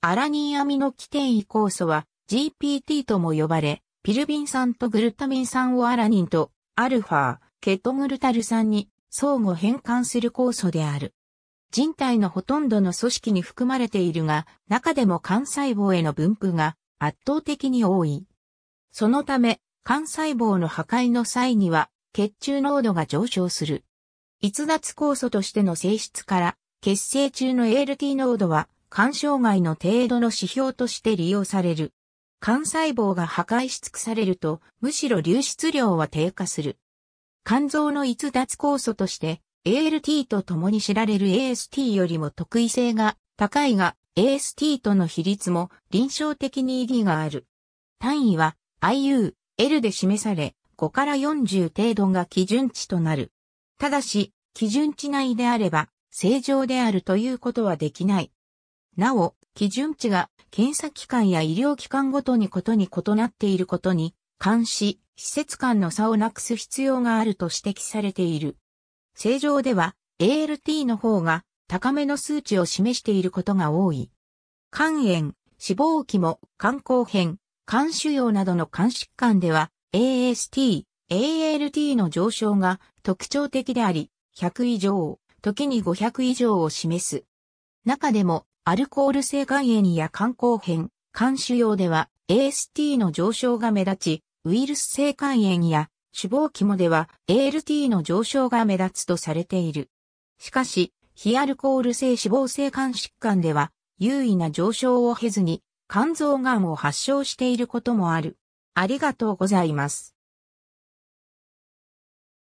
アラニンアミノ基転移酵素は GPT とも呼ばれ、ピルビン酸とグルタミン酸をアラニンとアルファ、ケトグルタル酸に相互変換する酵素である。人体のほとんどの組織に含まれているが、中でも幹細胞への分布が圧倒的に多い。そのため、幹細胞の破壊の際には、血中濃度が上昇する。逸脱酵素としての性質から、血清中の ALT 濃度は肝障害の程度の指標として利用される。肝細胞が破壊し尽くされると、むしろ流出量は低下する。肝臓の逸脱酵素として、ALT と共に知られる AST よりも特異性が高いが、AST との比率も臨床的に意義がある。単位は IU、L で示され、5から40程度が基準値となる。ただし、基準値内であれば、正常であるということはできない。なお、基準値が検査機関や医療機関ごとにことに異なっていることに、監視、施設間の差をなくす必要があると指摘されている。正常では ALT の方が高めの数値を示していることが多い。肝炎、死亡期も肝硬変、肝腫瘍などの肝疾患では AST、ALT の上昇が特徴的であり、100以上、時に500以上を示す。中でもアルコール性肝炎や肝硬変、肝腫瘍では AST の上昇が目立ち、ウイルス性肝炎や脂肪肝では ALT の上昇が目立つとされている。しかし、非アルコール性脂肪性肝疾患では、優位な上昇を経ずに、肝臓がんを発症していることもある。ありがとうございます。